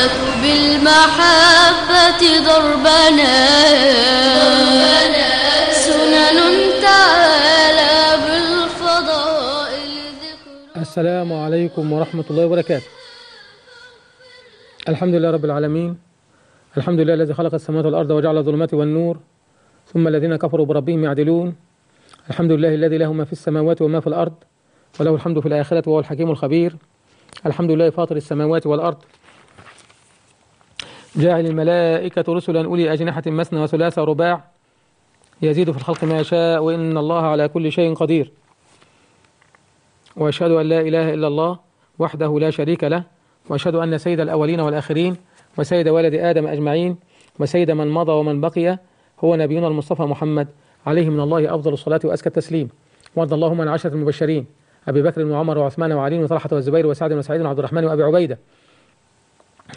بالمحبة ضربنا سنن تعالى بالفضائل السلام عليكم ورحمة الله وبركاته الحمد لله رب العالمين الحمد لله الذي خلق السماوات والأرض وجعل الظلمات والنور ثم الذين كفروا بربهم يعدلون الحمد لله الذي له ما في السماوات وما في الأرض وله الحمد في الآخرة وهو الحكيم الخبير الحمد لله فاطر السماوات والأرض جعل الملائكة رسلا أولي أجنحة مثنى وثلاثة رباع يزيد في الخلق ما يشاء وإن الله على كل شيء قدير وأشهد أن لا إله إلا الله وحده لا شريك له وأشهد أن سيد الأولين والآخرين وسيد ولد آدم أجمعين وسيد من مضى ومن بقي هو نبينا المصطفى محمد عليه من الله أفضل الصلاة وأزكى التسليم وارض اللهم عن عشرة المبشرين أبي بكر وعمر وعثمان وعلي وطلحة والزبير وسعد وسعيد وعبد الرحمن وأبي عبيدة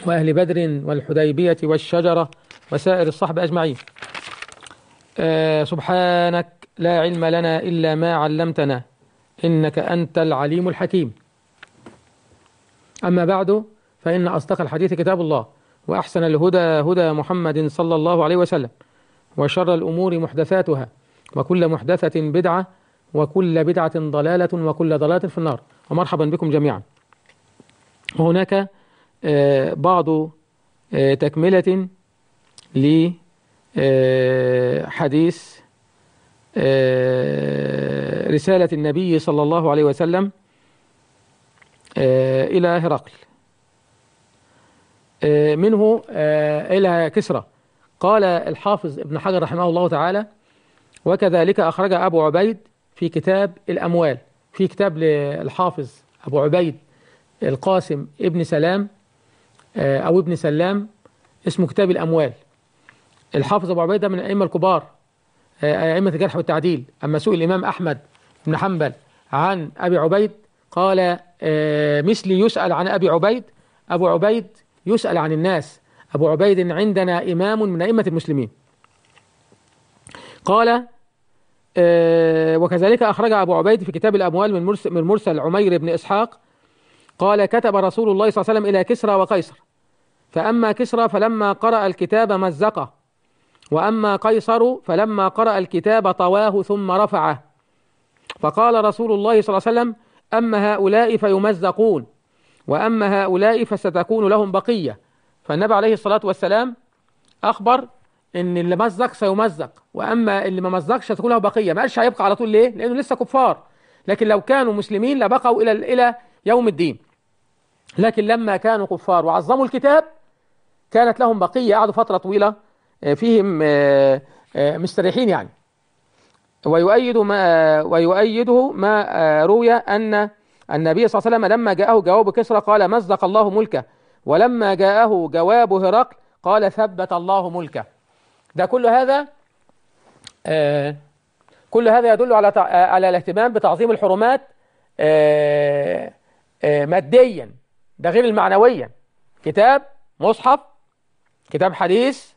وأهل بدر والحديبية والشجرة وسائر الصحب أجمعين أه سبحانك لا علم لنا إلا ما علمتنا إنك أنت العليم الحكيم أما بعد فإن أصدق الحديث كتاب الله وأحسن الهدى هدى محمد صلى الله عليه وسلم وشر الأمور محدثاتها وكل محدثة بدعة وكل بدعة ضلالة وكل ضلالة في النار ومرحبا بكم جميعا وهناك بعض آه، تكملة لحديث آه، آه، رسالة النبي صلى الله عليه وسلم إلى هرقل منه إلى كسرى قال الحافظ ابن حجر رحمه الله تعالى وكذلك أخرج أبو عبيد في كتاب الأموال في كتاب للحافظ أبو عبيد القاسم ابن سلام أو آه، ابن سلام اسمه كتاب الأموال الحافظ أبو عبيدة من الأئمة الكبار آه، أئمة الجرح والتعديل أما سوء الإمام أحمد بن حنبل عن أبي عبيد قال آه، مثلي يسأل عن أبي عبيد أبو عبيد يسأل عن الناس أبو عبيد عندنا إمام من أئمة المسلمين قال وكذلك أخرج أبو عبيد في كتاب الأموال من مرسل عمير بن إسحاق قال كتب رسول الله صلى الله عليه وسلم إلى كسرى وقيصر فأما كسرى فلما قرأ الكتاب مزقه وأما قيصر فلما قرأ الكتاب طواه ثم رفعه فقال رسول الله صلى الله عليه وسلم أما هؤلاء فيمزقون وأما هؤلاء فستكون لهم بقية فالنبي عليه الصلاة والسلام أخبر إن اللي مزق سيمزق وأما اللي ما مزقش ستكون له بقية ما قالش هيبقى على طول ليه؟ لأنه لسه كفار لكن لو كانوا مسلمين لبقوا إلى إلى يوم الدين لكن لما كانوا كفار وعظموا الكتاب كانت لهم بقية قعدوا فترة طويلة آه، فيهم آه، آه، مستريحين يعني ويؤيد ما ويؤيده ما روي أن النبي صلى الله عليه وسلم لما جاءه جواب كسرى قال مزق الله ملكه ولما جاءه جواب هرقل قال ثبت الله ملكه ده كل هذا كل هذا يدل على على الاهتمام بتعظيم الحرمات ماديا ده غير المعنوية كتاب مصحف كتاب حديث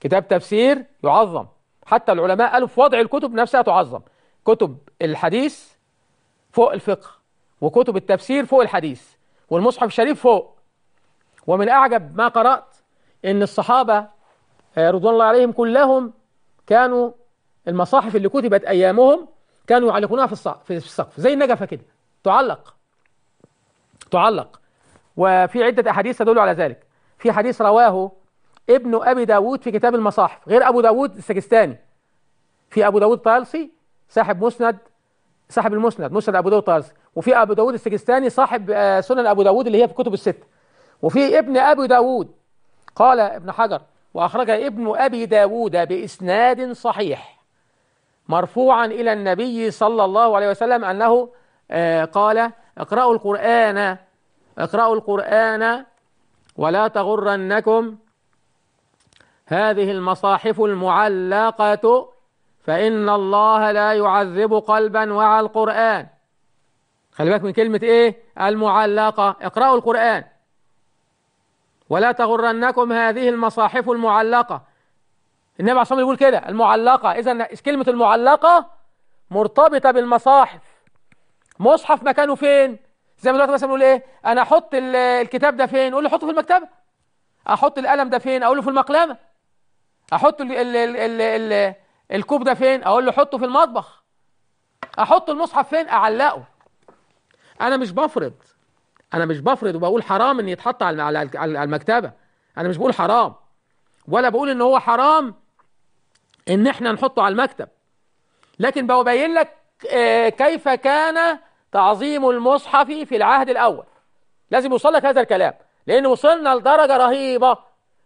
كتاب تفسير يعظم حتى العلماء قالوا في وضع الكتب نفسها تعظم كتب الحديث فوق الفقه وكتب التفسير فوق الحديث والمصحف الشريف فوق ومن أعجب ما قرأت إن الصحابة آه، رضوان الله عليهم كلهم كانوا المصاحف اللي كتبت أيامهم كانوا يعلقونها في السقف زي النجفة كده تعلق تعلق وفي عدة أحاديث تدل على ذلك في حديث رواه ابن أبي داود في كتاب المصاحف غير أبو داود السجستاني في أبو داود طالسي صاحب مسند صاحب المسند مسند أبو داود طالسي وفي أبو داود السجستاني صاحب آه، سنن أبو داود اللي هي في كتب الستة وفي ابن أبي داود قال ابن حجر وأخرج ابن أبي داود بإسناد صحيح مرفوعا إلى النبي صلى الله عليه وسلم أنه آه، قال اقرأوا القرآن اقرأوا القرآن ولا تغرنكم هذه المصاحف المعلقة فإن الله لا يعذب قلبا وعى القرآن خلي بالك من كلمة إيه المعلقة اقرأوا القرآن ولا تغرنكم هذه المصاحف المعلقة النبي عليه الصلاة يقول كده المعلقة إذا كلمة المعلقة مرتبطة بالمصاحف مصحف مكانه فين زي ما دلوقتي مثلا بنقول ايه انا احط الكتاب ده فين قول له حطه في المكتبه احط القلم ده فين اقول له في المقلمه احط الـ الـ الـ الـ الـ الكوب ده فين اقول له حطه في المطبخ احط المصحف فين اعلقه انا مش بفرض انا مش بفرض وبقول حرام ان يتحط على على المكتبه انا مش بقول حرام ولا بقول ان هو حرام ان احنا نحطه على المكتب لكن ببين لك آه، كيف كان تعظيم المصحف في العهد الأول لازم يوصل لك هذا الكلام لأن وصلنا لدرجة رهيبة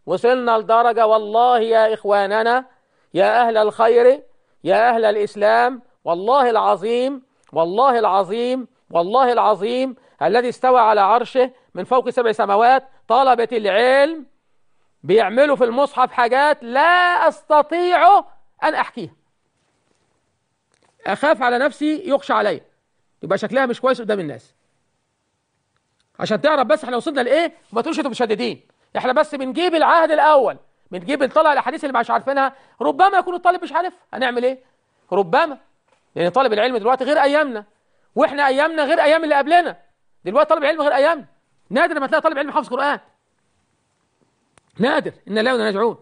وصلنا لدرجة والله يا إخواننا يا أهل الخير يا أهل الإسلام والله العظيم والله العظيم والله العظيم الذي استوى على عرشه من فوق سبع سماوات طلبة العلم بيعملوا في المصحف حاجات لا أستطيع أن أحكيها أخاف على نفسي يخشى عليّ يبقى شكلها مش كويس قدام الناس عشان تعرف بس احنا وصلنا لايه وما تقولش انتوا مشددين احنا بس بنجيب العهد الاول بنجيب نطلع الاحاديث اللي مش عارفينها ربما يكون الطالب مش عارفها هنعمل ايه ربما لان طالب العلم دلوقتي غير ايامنا واحنا ايامنا غير ايام اللي قبلنا دلوقتي طالب علم غير ايامنا نادر ما تلاقي طالب علم حافظ قران نادر ان لا نرجعون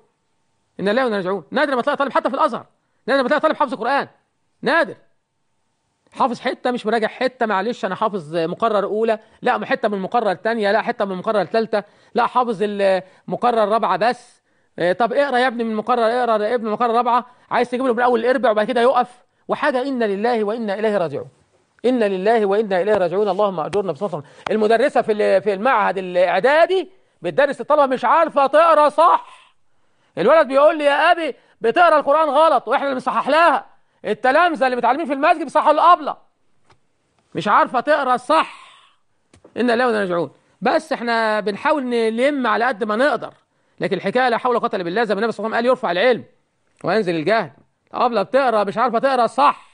ان لا نرجعون نادر ما تلاقي طالب حتى في الازهر نادر ما تلاقي طالب حافظ قران نادر حافظ حته مش مراجع حته معلش انا حافظ مقرر اولى لا حته من المقرر الثانيه لا حته من المقرر الثالثه لا حافظ المقرر الرابعه بس آه، طب اقرا يا ابني من المقرر اقرا يا ابني من المقرر الرابعه عايز تجيب له من اول الاربع وبعد كده يقف وحاجه انا لله وانا اليه راجعون انا لله وانا اليه راجعون اللهم اجرنا بصفر المدرسه في في المعهد الاعدادي بتدرس الطلبه مش عارفه تقرا صح الولد بيقول لي يا ابي بتقرا القران غلط واحنا اللي بنصحح لها التلامذه اللي متعلمين في المسجد بيصحوا القبله مش عارفه تقرا الصح ان لا راجعون بس احنا بنحاول نلم على قد ما نقدر لكن الحكايه لا حول ولا قوه الا بالله زي ما النبي صلى الله عليه وسلم قال يرفع العلم وينزل الجهل الابله بتقرا مش عارفه تقرا صح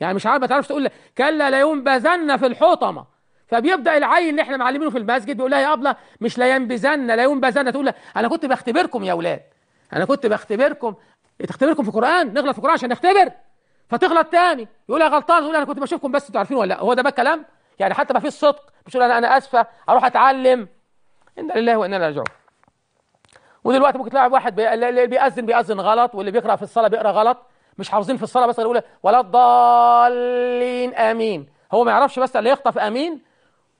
يعني مش عارفه ما تعرفش تقول كلا لينبذن في الحطمه فبيبدا العيل اللي احنا معلمينه في المسجد بيقول لها يا ابله مش لينبذن ينبذن تقول لها انا كنت بختبركم يا اولاد انا كنت بختبركم تختبركم في القران نغلط في القران عشان نختبر فتغلط تاني يقول يا غلطان يقول انا كنت بشوفكم بس انتوا عارفين ولا لا هو ده بقى كلام يعني حتى ما فيش صدق مش انا انا اسفه اروح اتعلم ان لله وانا راجعون ودلوقتي ممكن تلاعب واحد اللي بيأذن بيأذن غلط واللي بيقرأ في الصلاة بيقرأ غلط مش حافظين في الصلاة بس يقول ولا الضالين آمين هو ما يعرفش بس اللي يخطف آمين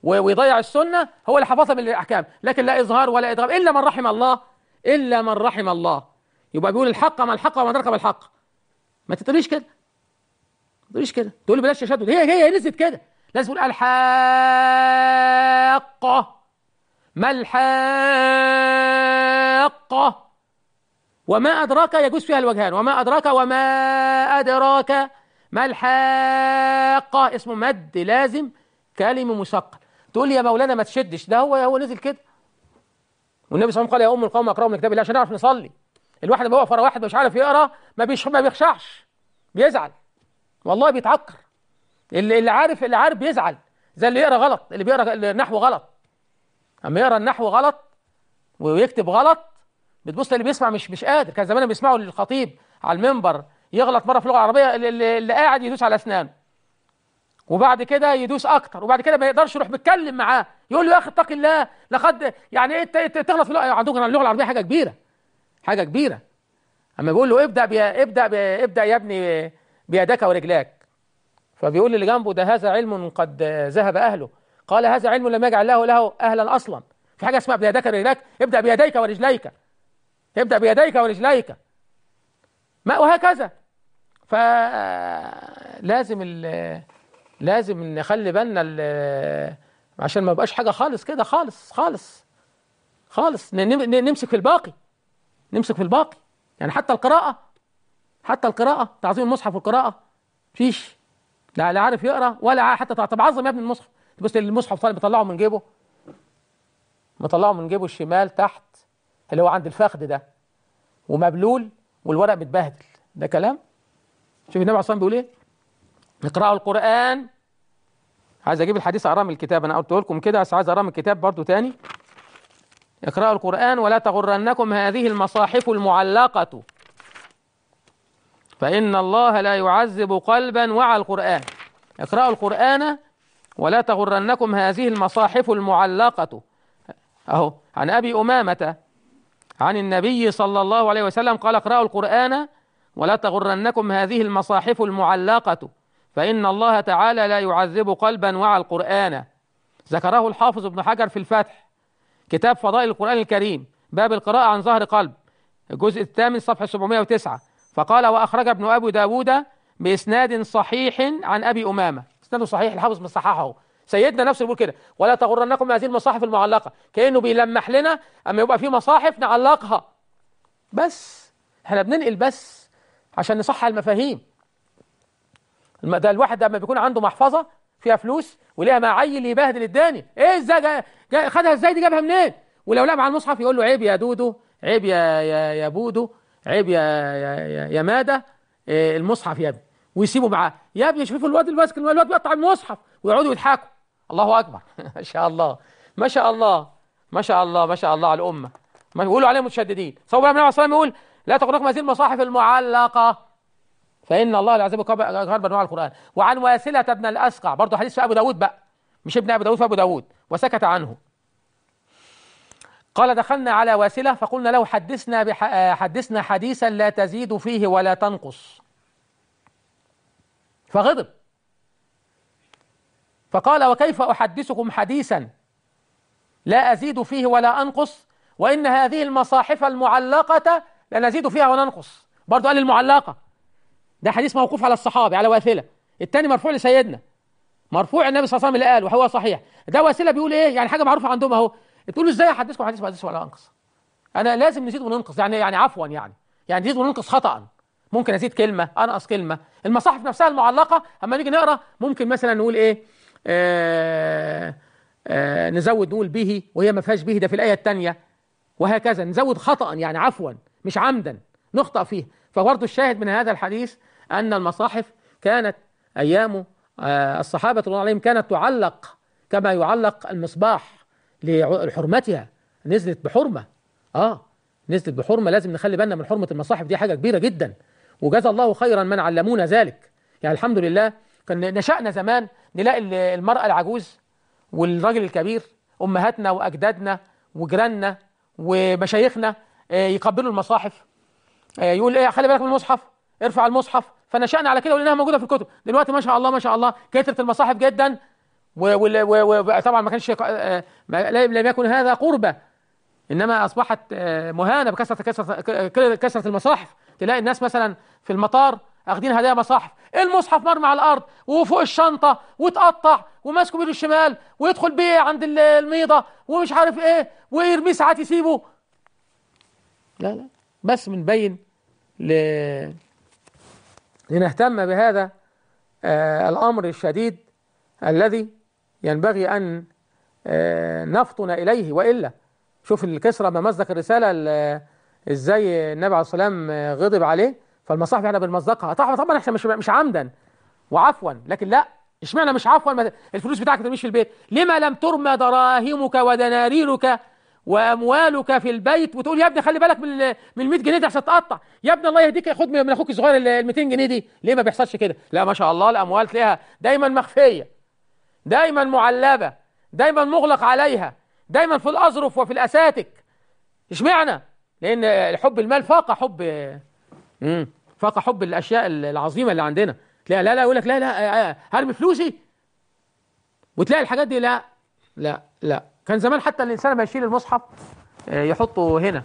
ويضيع السنة هو اللي حفظها من الأحكام لكن لا إظهار ولا إدغام إلا من رحم الله إلا من رحم الله يبقى بيقول الحق ما الحق وما درك بالحق ما تتقليش كده ما تقوليش كده تقولي بلاش تشدد هي هي نزلت كده لازم تقول الحاقة ما الحاقة وما أدراك يجوز فيها الوجهان وما أدراك وما أدراك ما الحاقة اسمه مد لازم كلمة مثقل تقول لي يا مولانا ما تشدش ده هو هو نزل كده والنبي صلى الله عليه وسلم قال يا ام القوم اقراوا من كتاب الله عشان نعرف نصلي الواحد لما يقف ورا واحد مش عارف يقرا ما بيش ما بيخشعش بيزعل والله بيتعكر اللي اللي عارف اللي عارف بيزعل زي اللي يقرا غلط اللي بيقرا النحو غلط اما يقرا النحو غلط ويكتب غلط بتبص اللي بيسمع مش مش قادر كان زمان بيسمعوا للخطيب على المنبر يغلط مره في اللغه العربيه اللي, اللي قاعد يدوس على اسنانه وبعد كده يدوس اكتر وبعد كده ما يقدرش يروح متكلم معاه يقول له يا اخي اتق الله لقد يعني ايه تغلط في اللغه عندكم اللغه العربيه حاجه كبيره حاجه كبيره اما بيقول له ابدا بي ابدا بي ابدا يا ابني بيدك ورجلاك فبيقول اللي جنبه ده هذا علم قد ذهب أهله قال هذا علم لم يجعل له له أهلا أصلا في حاجة اسمها بيدك ورجلاك ابدأ بيديك ورجليك ابدأ بيديك ورجليك ما وهكذا فلازم لازم نخلي بالنا عشان ما يبقاش حاجة خالص كده خالص خالص خالص نمسك في الباقي نمسك في الباقي يعني حتى القراءة حتى القراءة تعظيم المصحف والقراءة مفيش لا لا عارف يقرا ولا حتى طب عظم يا ابني المصحف تبص المصحف طالب مطلعه من جيبه مطلعه من جيبه الشمال تحت اللي هو عند الفخذ ده ومبلول والورق متبهدل ده كلام شوف النبي عليه الصلاه بيقول ايه اقرأوا القرآن عايز اجيب الحديث اقراه من الكتاب انا قلت لكم كده بس عايز اقراه من الكتاب برضو تاني اقرأوا القرآن ولا تغرنكم هذه المصاحف المعلقة فإن الله لا يعذب قلبا وعى القرآن اقرأوا القرآن ولا تغرنكم هذه المصاحف المعلقة أهو عن أبي أمامة عن النبي صلى الله عليه وسلم قال اقرأوا القرآن ولا تغرنكم هذه المصاحف المعلقة فإن الله تعالى لا يعذب قلبا وعى القرآن ذكره الحافظ ابن حجر في الفتح كتاب فضائل القرآن الكريم باب القراءة عن ظهر قلب الجزء الثامن صفحة 709 فقال وأخرج ابن أبي داود بإسناد صحيح عن أبي أمامة إسناده صحيح الحافظ من صححه سيدنا نفسه بيقول كده ولا تغرنكم هذه المصاحف المعلقة كأنه بيلمح لنا أما يبقى في مصاحف نعلقها بس احنا بننقل بس عشان نصحح المفاهيم ده الواحد لما بيكون عنده محفظة فيها فلوس وليها معايل يبهدل الداني ايه ازاي خدها ازاي دي جابها منين ولو لعب على المصحف يقول له عيب يا دودو عيب يا يا, يا بودو عيب يا يا يا, يا ماده آه، المصحف يا ابني ويسيبوا معاه يا ابني شوفوا الواد الماسك الواد بيقطع المصحف ويقعدوا يضحكوا الله اكبر ما شاء الله ما شاء الله ما شاء الله ما شاء الله على الامه ما يقولوا عليهم متشددين صلى الله عليه وسلم يقول لا تغرقكم هذه المصاحف المعلقه فان الله لا قال بنوع انواع القران وعن واسله ابن الاسقع برضه حديث في ابو داود بقى مش ابن ابو داود ابو داود وسكت عنه قال دخلنا على واسلة فقلنا له حدثنا بح... آه، حدثنا حديثا لا تزيد فيه ولا تنقص فغضب فقال وكيف أحدثكم حديثا لا أزيد فيه ولا أنقص وإن هذه المصاحف المعلقة لا نزيد فيها وننقص برضو قال المعلقة ده حديث موقوف على الصحابة على واثلة الثاني مرفوع لسيدنا مرفوع النبي صلى الله عليه وسلم اللي قال وهو صحيح ده واسلة بيقول ايه يعني حاجة معروفة عندهم اهو تقول له ازاي احدثكم حديث ما ولا انقص انا لازم نزيد وننقص يعني يعني عفوا يعني يعني نزيد وننقص خطا ممكن ازيد كلمه انقص كلمه المصاحف نفسها المعلقه اما نيجي نقرا ممكن مثلا نقول ايه آآ آه، آآ آه، نزود نقول به وهي ما فيهاش به ده في الايه الثانيه وهكذا نزود خطا يعني عفوا مش عمدا نخطا فيه فبرضه الشاهد من هذا الحديث ان المصاحف كانت ايام آه، الصحابه رضي الله عليهم كانت تعلق كما يعلق المصباح لحرمتها نزلت بحرمة آه نزلت بحرمة لازم نخلي بالنا من حرمة المصاحف دي حاجة كبيرة جدا وجزا الله خيرا من علمونا ذلك يعني الحمد لله كان نشأنا زمان نلاقي المرأة العجوز والراجل الكبير أمهاتنا وأجدادنا وجيراننا ومشايخنا آه، يقبلوا المصاحف آه، يقول ايه خلي بالك من المصحف ارفع المصحف فنشأنا على كده ولانها موجوده في الكتب دلوقتي ما شاء الله ما شاء الله كثره المصاحف جدا وطبعا ما كانش آه، لم يكن هذا قربة انما اصبحت آه، مهانه بكثره كثره كثره المصاحف تلاقي الناس مثلا في المطار اخدين هدايا مصاحف المصحف مرمى على الارض وفوق الشنطه واتقطع وماسكه بايده الشمال ويدخل بيه عند الميضه ومش عارف ايه ويرميه ساعات يسيبه لا لا بس بنبين ل... لنهتم بهذا آه الامر الشديد الذي ينبغي أن آه، نفطن إليه وإلا شوف الكسرى بمصدق الرسالة إزاي النبي عليه الصلاة والسلام آه، غضب عليه فالمصاحف احنا يعني بنمزقها طبعا طبعا احنا مش مش عمدا وعفوا لكن لا اشمعنى مش عفوا الفلوس بتاعك ما ترميش في البيت لما لم ترمى دراهمك ودنانيرك واموالك في البيت وتقول يا ابني خلي بالك من من 100 جنيه دي عشان تقطع يا ابني الله يهديك خد من اخوك الصغير ال 200 جنيه دي ليه ما بيحصلش كده لا ما شاء الله الاموال تلاقيها دايما مخفيه دايما معلبة دايما مغلق عليها دايما في الأظرف وفي الأساتك اشمعنى لأن حب المال فاق حب فاق حب الأشياء العظيمة اللي عندنا تلاقي لا لا يقول لك لا لا آه، آه، هرمي فلوسي وتلاقي الحاجات دي لا لا لا كان زمان حتى الإنسان لما يشيل المصحف آه، يحطه هنا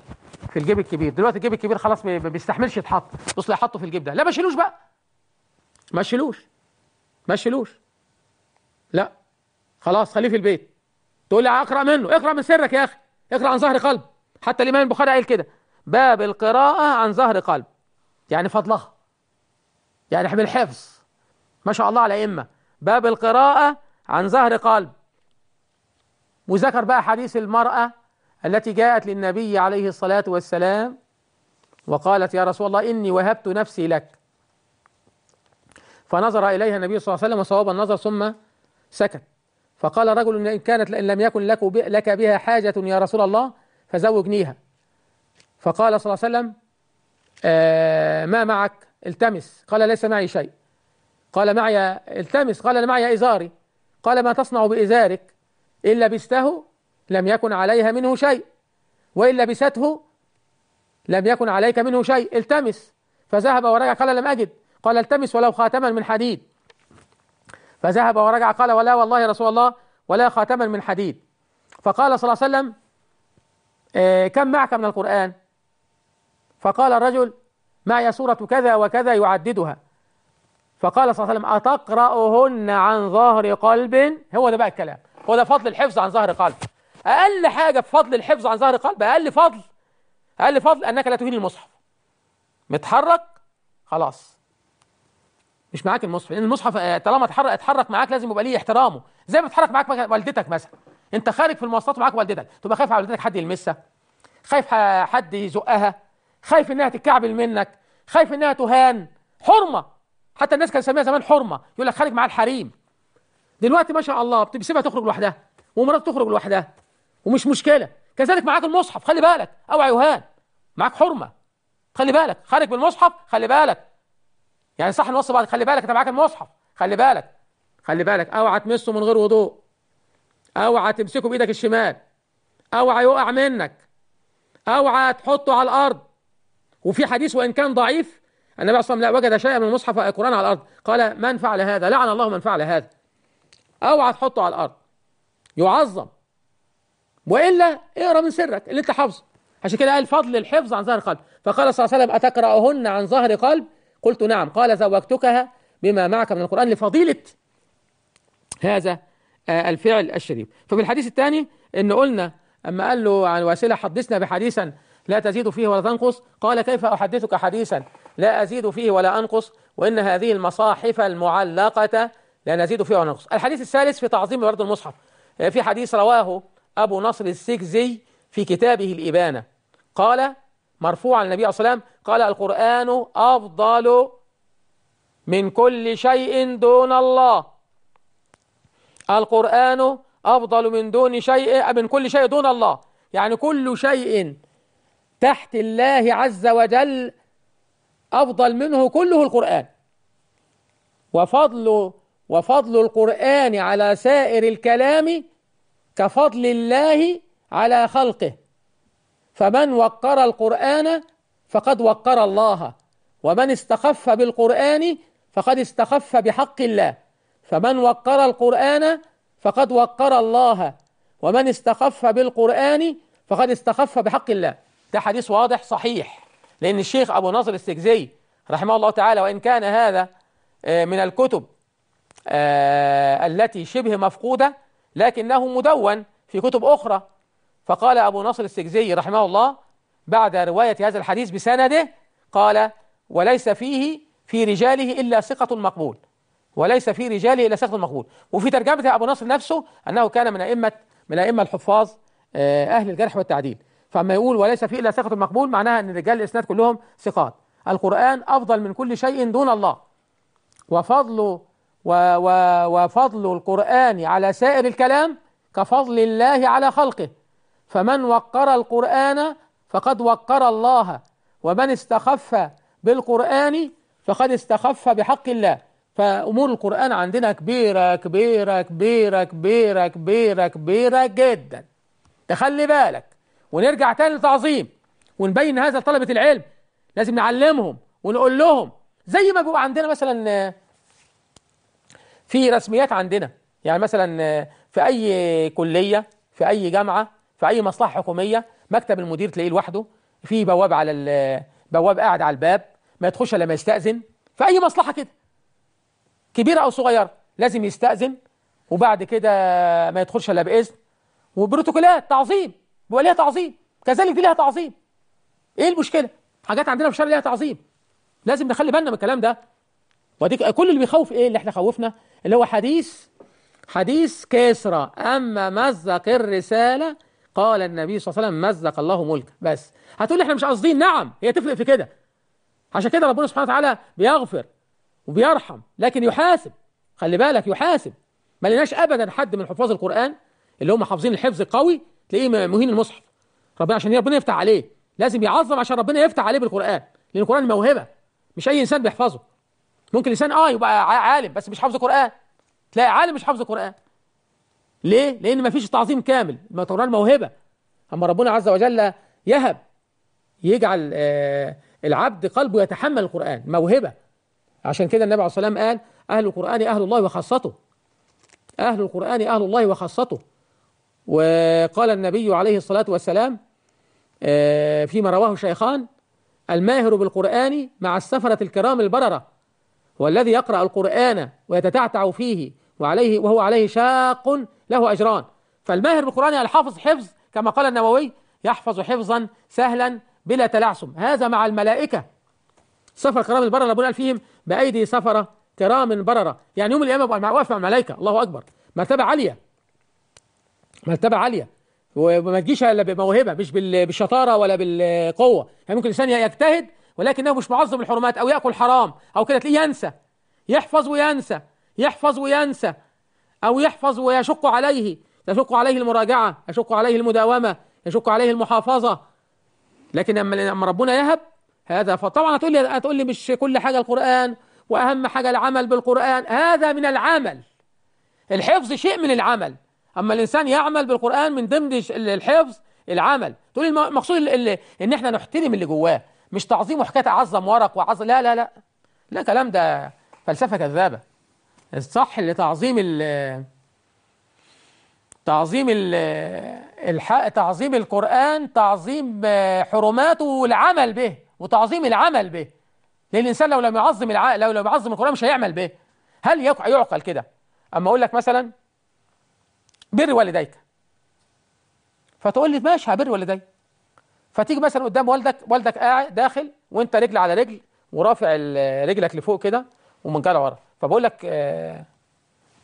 في الجيب الكبير دلوقتي الجيب الكبير خلاص ما بيستحملش يتحط بص لا في الجيب ده لا ما شيلوش بقى ما شيلوش ما شيلوش لا خلاص خليه في البيت تقول لي اقرا منه اقرا من سرك يا اخي اقرا عن ظهر قلب حتى الامام البخاري قال كده باب القراءه عن ظهر قلب يعني فضلها يعني بالحفظ ما شاء الله على ائمه باب القراءه عن ظهر قلب وذكر بقى حديث المراه التي جاءت للنبي عليه الصلاه والسلام وقالت يا رسول الله اني وهبت نفسي لك فنظر اليها النبي صلى الله عليه وسلم وصواب النظر ثم سكت فقال رجل إن كانت إن لم يكن لك لك بها حاجة يا رسول الله فزوجنيها فقال صلى الله عليه وسلم آه ما معك التمس قال ليس معي شيء قال معي التمس قال معي إزاري قال ما تصنع بإزارك إن لبسته لم يكن عليها منه شيء وإن لبسته لم يكن عليك منه شيء التمس فذهب ورجع قال لم أجد قال التمس ولو خاتما من حديد فذهب ورجع قال ولا والله رسول الله ولا خاتما من حديد فقال صلى الله عليه وسلم إيه، كم معك من القرآن فقال الرجل معي سورة كذا وكذا يعددها فقال صلى الله عليه وسلم أتقرأهن عن ظهر قلب هو ده بقى الكلام هو ده فضل الحفظ عن ظهر قلب أقل حاجة في فضل الحفظ عن ظهر قلب أقل فضل أقل فضل أنك لا تهين المصحف متحرك خلاص مش معاك المصحف لان المصحف آه، طالما اتحرك اتحرك معاك لازم يبقى ليه احترامه زي ما اتحرك معاك والدتك مثلا انت خارج في المواصلات معاك والدتك تبقى خايف على والدتك حد يلمسها خايف حد يزقها خايف انها تتكعبل منك خايف انها تهان حرمه حتى الناس كانت يسميها زمان حرمه يقول لك خارج مع الحريم دلوقتي ما شاء الله بتسيبها تخرج لوحدها ومرات تخرج لوحدها ومش مشكله كذلك معاك المصحف خلي بالك اوعى يهان معاك حرمه خلي بالك خارج بالمصحف خلي بالك يعني صح نوصي بعض خلي بالك انت معاك المصحف خلي بالك خلي بالك اوعى تمسه من غير وضوء اوعى تمسكه بايدك الشمال اوعى يقع منك اوعى تحطه على الارض وفي حديث وان كان ضعيف النبي صلى الله عليه وسلم لا وجد شيئا من المصحف القران على الارض قال من فعل هذا لعن الله من فعل هذا اوعى تحطه على الارض يعظم والا اقرا من سرك اللي انت حافظه عشان كده قال فضل الحفظ عن ظهر قلب فقال صلى الله عليه وسلم اتقراهن عن ظهر قلب قلت نعم قال زوجتكها بما معك من القرآن لفضيلة هذا آه، الفعل الشريف ففي الحديث الثاني إن قلنا أما قال له عن واسلة حدثنا بحديثا لا تزيد فيه ولا تنقص قال كيف أحدثك حديثا لا أزيد فيه ولا أنقص وإن هذه المصاحف المعلقة لا نزيد فيها ولا ننقص الحديث الثالث في تعظيم ورد المصحف آه، في حديث رواه أبو نصر السكزي في كتابه الإبانة قال مرفوعا للنبي صلى الله عليه وسلم قال القرآن أفضل من كل شيء دون الله القرآن أفضل من دون شيء من كل شيء دون الله يعني كل شيء تحت الله عز وجل أفضل منه كله القرآن وفضل وفضل القرآن على سائر الكلام كفضل الله على خلقه فمن وقر القرآن فقد وقر الله ومن استخف بالقرآن فقد استخف بحق الله فمن وقر القرآن فقد وقر الله ومن استخف بالقرآن فقد استخف بحق الله ده حديث واضح صحيح لأن الشيخ أبو نصر السجزي رحمه الله تعالى وإن كان هذا آه، من الكتب آه، التي شبه مفقودة لكنه مدون في كتب أخرى فقال أبو نصر السجزي رحمه الله بعد رواية هذا الحديث بسنده قال وليس فيه في رجاله إلا ثقة مقبول وليس في رجاله إلا ثقة مقبول وفي ترجمة أبو نصر نفسه أنه كان من أئمة من أئمة الحفاظ آه، أهل الجرح والتعديل فما يقول وليس فيه إلا ثقة مقبول معناها أن رجال الإسناد كلهم ثقات القرآن أفضل من كل شيء دون الله وفضل وفضل القرآن على سائر الكلام كفضل الله على خلقه فمن وقر القرآن فقد وقر الله ومن استخف بالقرآن فقد استخف بحق الله فأمور القرآن عندنا كبيرة كبيرة كبيرة كبيرة كبيرة كبيرة جدا تخلي بالك ونرجع تاني للتعظيم ونبين هذا لطلبة العلم لازم نعلمهم ونقول لهم زي ما بيبقى عندنا مثلا في رسميات عندنا يعني مثلا في أي كلية في أي جامعة في اي مصلحه حكوميه مكتب المدير تلاقيه لوحده في بواب على بواب قاعد على الباب ما يدخلش الا ما يستاذن في اي مصلحه كده كبيره او صغيره لازم يستاذن وبعد كده ما يدخلش الا باذن وبروتوكولات تعظيم بيبقى ليها تعظيم كذلك دي ليها تعظيم ايه المشكله حاجات عندنا في الشرع ليها تعظيم لازم نخلي بالنا من الكلام ده ودي كل اللي بيخوف ايه اللي احنا خوفنا اللي هو حديث حديث كسرى اما مزق الرساله قال النبي صلى الله عليه وسلم مزق الله ملكه بس هتقول لي احنا مش قاصدين نعم هي تفرق في كده عشان كده ربنا سبحانه وتعالى بيغفر وبيرحم لكن يحاسب خلي بالك يحاسب ما لناش ابدا حد من حفاظ القران اللي هم حافظين الحفظ القوي تلاقيه مهين المصحف ربنا عشان ربنا يفتح عليه لازم يعظم عشان ربنا يفتح عليه بالقران لان القران موهبه مش اي انسان بيحفظه ممكن انسان اه يبقى عالم بس مش حافظ قران تلاقي عالم مش حافظ قران ليه؟ لأن مفيش تعظيم كامل ما تعتبرها الموهبة أما ربنا عز وجل يهب يجعل آه، العبد قلبه يتحمل القرآن موهبة عشان كده النبي عليه الصلاة والسلام قال أهل القرآن أهل الله وخاصته أهل القرآن أهل الله وخاصته وقال النبي عليه الصلاة والسلام آه، فيما رواه الشيخان الماهر بالقرآن مع السفرة الكرام البررة والذي يقرأ القرآن ويتتعتع فيه وعليه وهو عليه شاق له أجران فالماهر بالقرآن الحافظ حفظ كما قال النووي يحفظ حفظا سهلا بلا تلعثم هذا مع الملائكة سفر كرام البررة ربنا فيهم بأيدي سفرة كرام بررة يعني يوم القيامة يبقى واقف مع الملائكة الله أكبر مرتبة عالية مرتبة عالية وما تجيش الا بموهبه مش بالشطاره ولا بالقوه يعني ممكن الانسان يجتهد ولكنه مش معظم الحرمات او ياكل حرام او كده تلاقيه ينسى يحفظ وينسى يحفظ وينسى أو يحفظ ويشق عليه تشق عليه المراجعة يشق عليه المداومة يشق عليه المحافظة لكن أما ربنا يهب هذا فطبعا هتقول لي هتقول لي مش كل حاجة القرآن وأهم حاجة العمل بالقرآن هذا من العمل الحفظ شيء من العمل أما الإنسان يعمل بالقرآن من ضمن الحفظ العمل تقول المقصود إن إحنا نحترم اللي جواه مش تعظيم وحكاية عظم ورق وعظم لا لا لا لا كلام ده فلسفة كذابة الصح لتعظيم ال تعظيم ال الحق تعظيم القرآن تعظيم حرماته والعمل به وتعظيم العمل به لأن الإنسان لو لم يعظم الع... لو لم يعظم القرآن مش هيعمل به هل يعقل كده أما أقول لك مثلا بر والديك فتقول لي ماشي هبر والدي فتيجي مثلا قدام والدك والدك قاعد داخل وانت رجل على رجل ورافع رجلك لفوق كده ومنجله ورا فبقول لك آه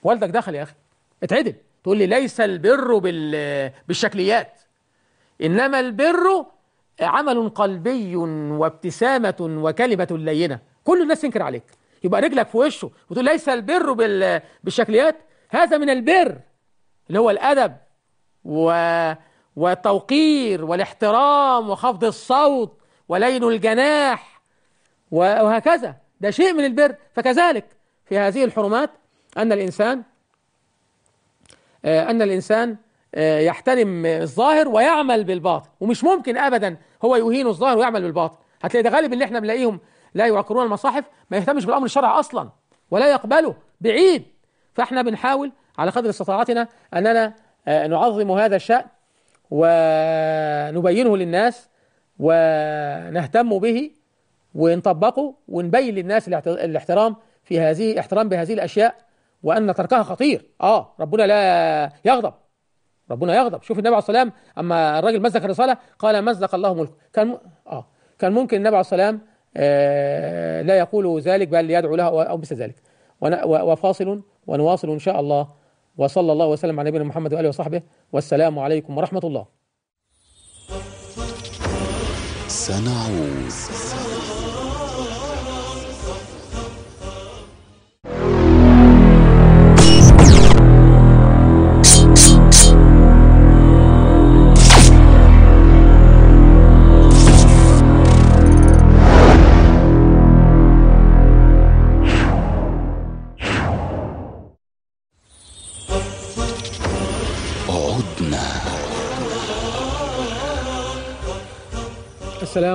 والدك دخل يا اخي اتعدل تقول لي ليس البر بال بالشكليات انما البر عمل قلبي وابتسامه وكلمه لينه كل الناس تنكر عليك يبقى رجلك في وشه وتقول ليس البر بال بالشكليات هذا من البر اللي هو الادب و والتوقير والاحترام وخفض الصوت ولين الجناح وهكذا ده شيء من البر فكذلك في هذه الحرمات أن الإنسان آه، أن الإنسان آه، يحترم الظاهر ويعمل بالباطن ومش ممكن أبدا هو يهين الظاهر ويعمل بالباطن هتلاقي ده غالب اللي احنا بنلاقيهم لا يعكرون المصاحف ما يهتمش بالأمر الشرعي أصلا ولا يقبله بعيد فاحنا بنحاول على قدر استطاعتنا أننا آه، نعظم هذا الشأن ونبينه للناس ونهتم به ونطبقه ونبين للناس الاحترام في هذه احترام بهذه الأشياء وأن تركها خطير آه ربنا لا يغضب ربنا يغضب شوف النبي عليه الصلاة والسلام أما الراجل مزق الرسالة قال مزق الله ملكه كان م... آه كان ممكن النبي عليه الصلاة والسلام آه، لا يقول ذلك بل يدعو لها أو مثل ذلك وفاصل ونواصل إن شاء الله وصلى الله وسلم على نبينا محمد وآله وصحبه والسلام عليكم ورحمة الله سنعود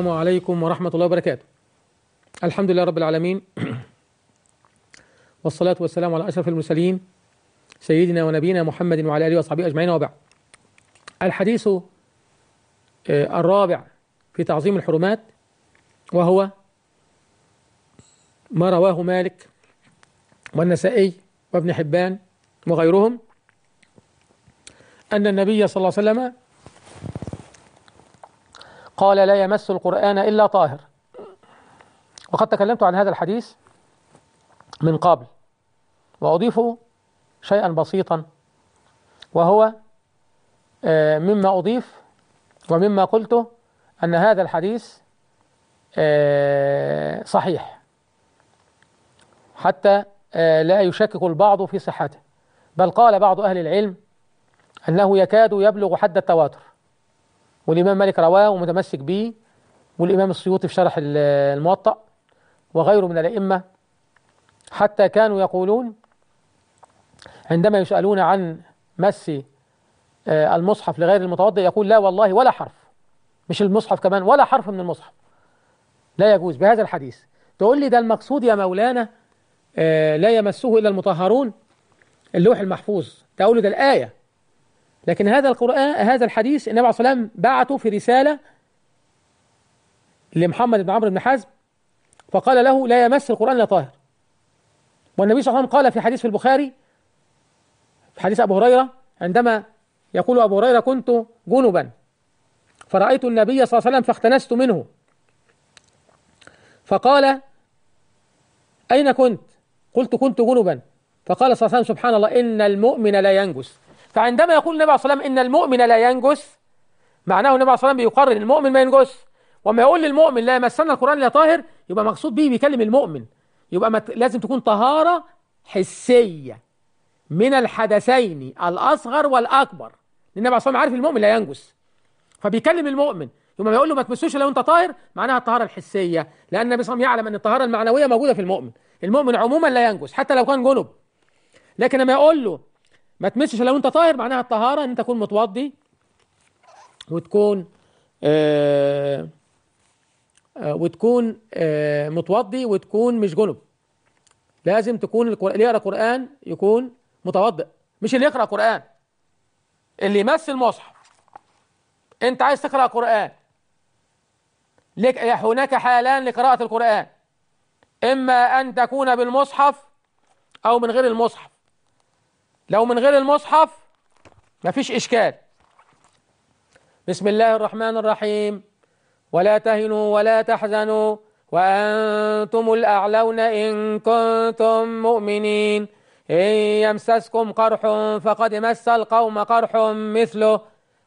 السلام عليكم ورحمة الله وبركاته الحمد لله رب العالمين والصلاة والسلام على أشرف المرسلين سيدنا ونبينا محمد وعلى آله وصحبه أجمعين وبعد الحديث آه، الرابع في تعظيم الحرمات وهو ما رواه مالك والنسائي وابن حبان وغيرهم أن النبي صلى الله عليه وسلم قال لا يمس القرآن إلا طاهر وقد تكلمت عن هذا الحديث من قبل وأضيف شيئا بسيطا وهو آه، مما أضيف ومما قلته أن هذا الحديث آه، صحيح حتى آه، لا يشكك البعض في صحته بل قال بعض أهل العلم أنه يكاد يبلغ حد التواتر والإمام مالك رواه ومتمسك به والإمام السيوطي في شرح الموطأ وغيره من الأئمة حتى كانوا يقولون عندما يسألون عن مس آه، المصحف لغير المتوضئ يقول لا والله ولا حرف مش المصحف كمان ولا حرف من المصحف لا يجوز بهذا الحديث تقول لي ده المقصود يا مولانا آه، لا يمسه إلا المطهرون اللوح المحفوظ تقول لي ده الآية لكن هذا القرآن هذا الحديث النبي عليه الصلاة والسلام بعته في رسالة لمحمد بن عمرو بن حزم فقال له لا يمس القرآن لا طاهر والنبي صلى الله عليه وسلم قال في حديث في البخاري في حديث أبو هريرة عندما يقول أبو هريرة كنت جنبا فرأيت النبي صلى الله عليه وسلم فاختنست منه فقال أين كنت؟ قلت كنت جنبا فقال صلى الله عليه وسلم سبحان الله إن المؤمن لا ينجس فعندما يقول النبي عليه الصلاة والسلام إن المؤمن لا ينجس معناه النبي صلى الله عليه وسلم والسلام بيقرر المؤمن ما ينجس وما يقول للمؤمن لا يمسنا القرآن لا طاهر يبقى مقصود به بيكلم المؤمن يبقى لازم تكون طهارة حسية من الحدثين الأصغر والأكبر لأن النبي عليه عارف المؤمن لا ينجس فبيكلم المؤمن يبقى ما يقول له ما تمسوش لو أنت طاهر معناها الطهارة الحسية لأن النبي صلى الله عليه وسلم يعلم أن الطهارة المعنوية موجودة في المؤمن المؤمن عموما لا ينجس حتى لو كان جنب لكن لما يقول له ما تمسش لو انت طاهر معناها الطهاره ان انت تكون متوضي وتكون آه, آه، وتكون آه متوضي وتكون مش جنب لازم تكون اللي يقرا قران يكون متوضئ مش اللي يقرا قران اللي يمثل مصحف انت عايز تقرا قران لك هناك حالان لقراءه القران اما ان تكون بالمصحف او من غير المصحف لو من غير المصحف مفيش إشكال بسم الله الرحمن الرحيم ولا تهنوا ولا تحزنوا وأنتم الأعلون إن كنتم مؤمنين إن يمسسكم قرح فقد مس القوم قرح مثله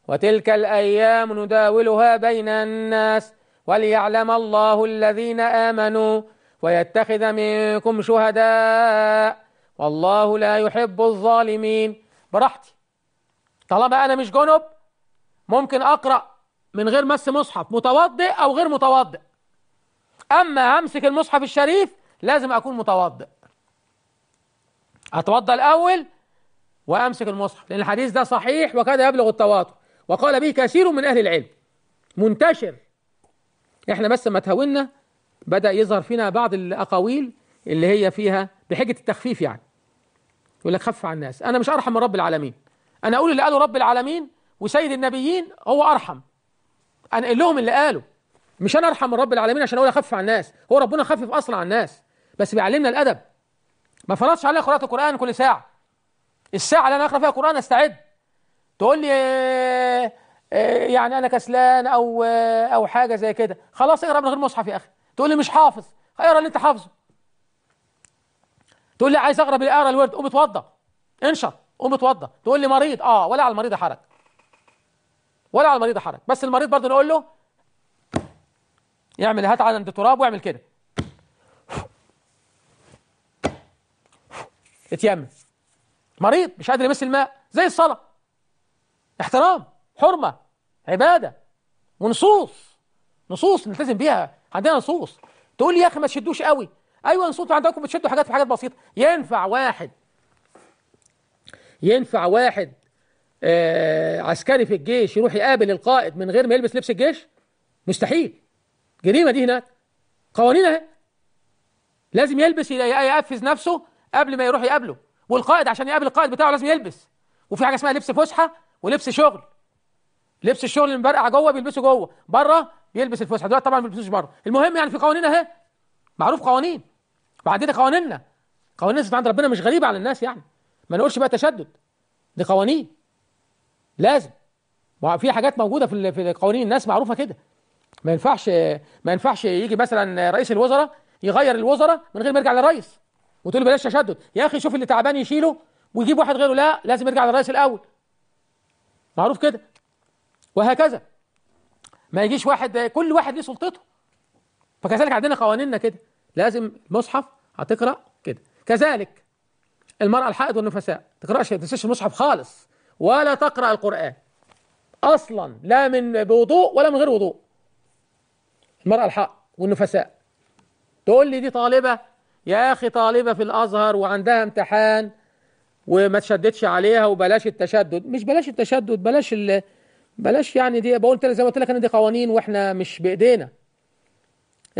وتلك الأيام نداولها بين الناس وليعلم الله الذين آمنوا ويتخذ منكم شهداء والله لا يحب الظالمين براحتي طالما أنا مش جنب ممكن أقرأ من غير مس مصحف متوضئ أو غير متوضئ أما أمسك المصحف الشريف لازم أكون متوضئ أتوضأ الأول وأمسك المصحف لأن الحديث ده صحيح وكاد يبلغ التواتر وقال به كثير من أهل العلم منتشر احنا بس ما تهونا بدأ يظهر فينا بعض الأقاويل اللي هي فيها بحجة التخفيف يعني يقول لك خف عن الناس أنا مش أرحم من رب العالمين أنا أقول اللي قاله رب العالمين وسيد النبيين هو أرحم أنا أقول لهم اللي قاله مش أنا أرحم من رب العالمين عشان أقول أخف عن الناس هو ربنا خفف أصلا عن الناس بس بيعلمنا الأدب ما فرضش علينا قراءة القرآن كل ساعة الساعة اللي أنا أقرأ فيها القرآن أستعد تقول لي آه، آه، يعني أنا كسلان أو آه، أو حاجة زي كده خلاص اقرأ من غير مصحف يا أخي تقول لي مش حافظ اقرأ اللي أنت حافظه تقول لي عايز اقرب اقرا الورد قوم اتوضى انشط قوم اتوضى تقول لي مريض اه ولا على المريض حرج ولا على المريض حرج بس المريض برضه نقول له يعمل هات عند التراب واعمل كده اتيمم مريض مش قادر يمس الماء زي الصلاة احترام حرمة عبادة ونصوص نصوص نلتزم بيها عندنا نصوص تقول لي يا اخي ما تشدوش قوي ايوه انتوا عندكم بتشدوا حاجات في حاجات بسيطه ينفع واحد ينفع واحد آه عسكري في الجيش يروح يقابل القائد من غير ما يلبس لبس الجيش مستحيل جريمه دي هناك قوانين اهي لازم يلبس يقفز نفسه قبل ما يروح يقابله والقائد عشان يقابل القائد بتاعه لازم يلبس وفي حاجه اسمها لبس فسحه ولبس شغل لبس الشغل اللي مبرقع جوه بيلبسه جوه بره بيلبس الفسحه دلوقتي طبعا ما بيلبسوش بره المهم يعني في قوانين اهي معروف قوانين بعدين قوانيننا قوانين الستر عند ربنا مش غريبه على الناس يعني ما نقولش بقى تشدد دي قوانين لازم في حاجات موجوده في في قوانين الناس معروفه كده ما ينفعش ما ينفعش يجي مثلا رئيس الوزراء يغير الوزراء من غير ما يرجع للرئيس وتقول له بلاش تشدد يا اخي شوف اللي تعبان يشيله ويجيب واحد غيره لا لازم يرجع للرئيس الاول معروف كده وهكذا ما يجيش واحد كل واحد ليه سلطته فكذلك عندنا قوانيننا كده لازم المصحف هتقرا كده كذلك المرأة الحائض والنفساء تقرأش تنساش المصحف خالص ولا تقرأ القرآن أصلا لا من بوضوء ولا من غير وضوء المرأة الحائض والنفساء تقول لي دي طالبة يا أخي طالبة في الأزهر وعندها امتحان وما تشددش عليها وبلاش التشدد مش بلاش التشدد بلاش بلاش يعني دي بقول زي ما قلت لك ان دي قوانين واحنا مش بايدينا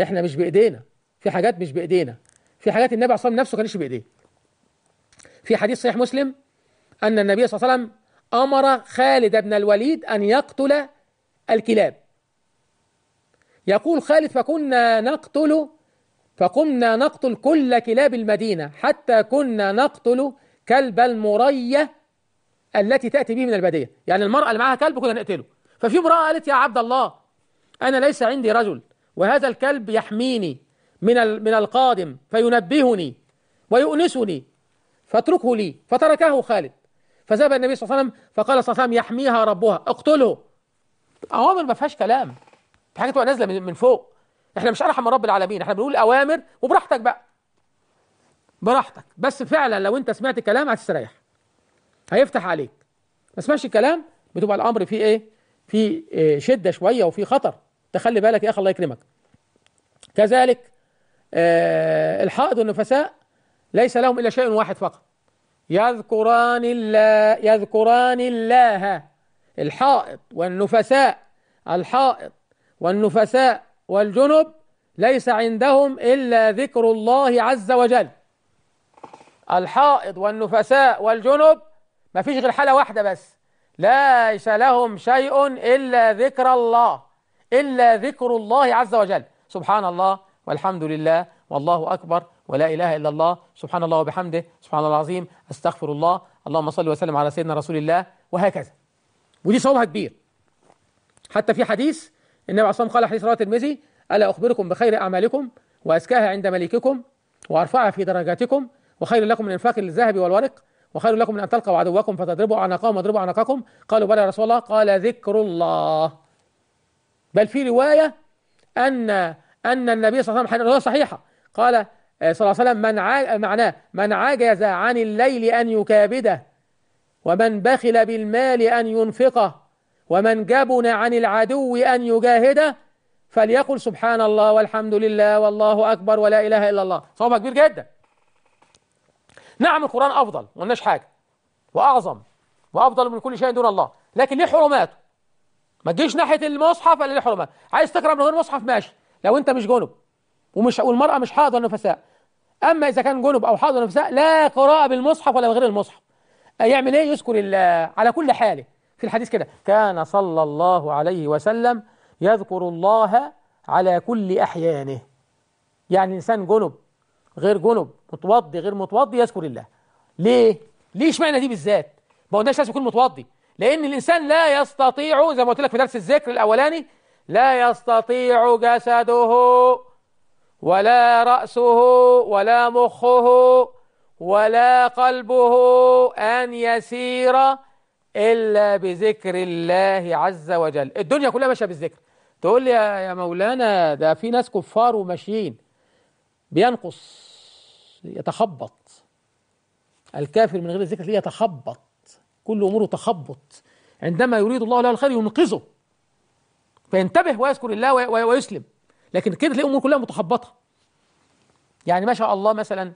احنا مش بايدينا في حاجات مش بايدينا في حاجات النبي عليه الصلاه والسلام نفسه كانش بايديه في حديث صحيح مسلم ان النبي صلى الله عليه وسلم امر خالد بن الوليد ان يقتل الكلاب يقول خالد فكنا نقتل فقمنا نقتل كل كلاب المدينه حتى كنا نقتل كلب المريه التي تاتي به من الباديه يعني المراه اللي معاها كلب كنا نقتله ففي امراه قالت يا عبد الله انا ليس عندي رجل وهذا الكلب يحميني من من القادم فينبهني ويؤنسني فاتركه لي فتركه خالد فذهب النبي صلى الله عليه وسلم فقال صلى الله عليه وسلم يحميها ربها اقتله اوامر ما فيهاش كلام في حاجه تبقى نازله من فوق احنا مش ارحم من رب العالمين احنا بنقول اوامر وبراحتك بقى براحتك بس فعلا لو انت سمعت كلام هتستريح هيفتح عليك ما تسمعش الكلام بتبقى الامر فيه ايه في آه، شده شويه وفي خطر تخلي بالك يا إيه؟ اخي الله يكرمك كذلك آه، الحائض والنفساء ليس لهم إلا شيء واحد فقط يذكران الله يذكران الله الحائط والنفساء الحائط والنفساء والجنب ليس عندهم إلا ذكر الله عز وجل الحائض والنفساء والجنب ما فيش غير حالة واحدة بس ليس لهم شيء إلا ذكر الله إلا ذكر الله عز وجل سبحان الله والحمد لله والله أكبر ولا إله إلا الله سبحان الله وبحمده سبحان الله العظيم أستغفر الله اللهم صل وسلم على سيدنا رسول الله وهكذا ودي صوابها كبير حتى في حديث النبي عليه الصلاة والسلام قال حديث رواه المزي ألا أخبركم بخير أعمالكم وأزكاها عند ملككم وأرفعها في درجاتكم وخير لكم من انفاق الذهب والورق وخير لكم من أن تلقوا عدوكم فتضربوا عنقهم واضربوا عنقكم قالوا بلى يا رسول الله قال ذكر الله بل في رواية أن أن النبي صلى الله عليه وسلم رواية صحيحة قال آه، صلى الله عليه وسلم من عاج معناه من عجز عن الليل أن يكابده ومن بخل بالمال أن ينفقه ومن جبن عن العدو أن يجاهده فليقل سبحان الله والحمد لله والله أكبر ولا إله إلا الله صوبة كبير جدا نعم القرآن أفضل ما قلناش حاجة وأعظم وأفضل من كل شيء دون الله لكن ليه حرماته ما تجيش ناحية المصحف ولا ليه حرماته عايز تقرأ من غير مصحف ماشي لو أنت مش جنب ومش والمرأة مش حاضر نفساء أما إذا كان جنب أو حاضر نفساء لا قراءة بالمصحف ولا بغير المصحف يعمل إيه يذكر الله على كل حاله في الحديث كده كان صلى الله عليه وسلم يذكر الله على كل أحيانه يعني إنسان جنب غير جنب متوضي غير متوضي يذكر الله ليه؟ ليه اشمعنى دي بالذات؟ ما قلناش لازم يكون متوضي لأن الإنسان لا يستطيع زي ما قلت لك في درس الذكر الأولاني لا يستطيع جسده ولا رأسه ولا مخه ولا قلبه أن يسير إلا بذكر الله عز وجل الدنيا كلها ماشية بالذكر تقول لي يا مولانا ده في ناس كفار وماشيين بينقص يتخبط الكافر من غير الذكر يتخبط كل أموره تخبط عندما يريد الله له الخير ينقذه فينتبه ويذكر الله ويسلم لكن كده تلاقي الامور كلها متخبطه يعني ما شاء الله مثلا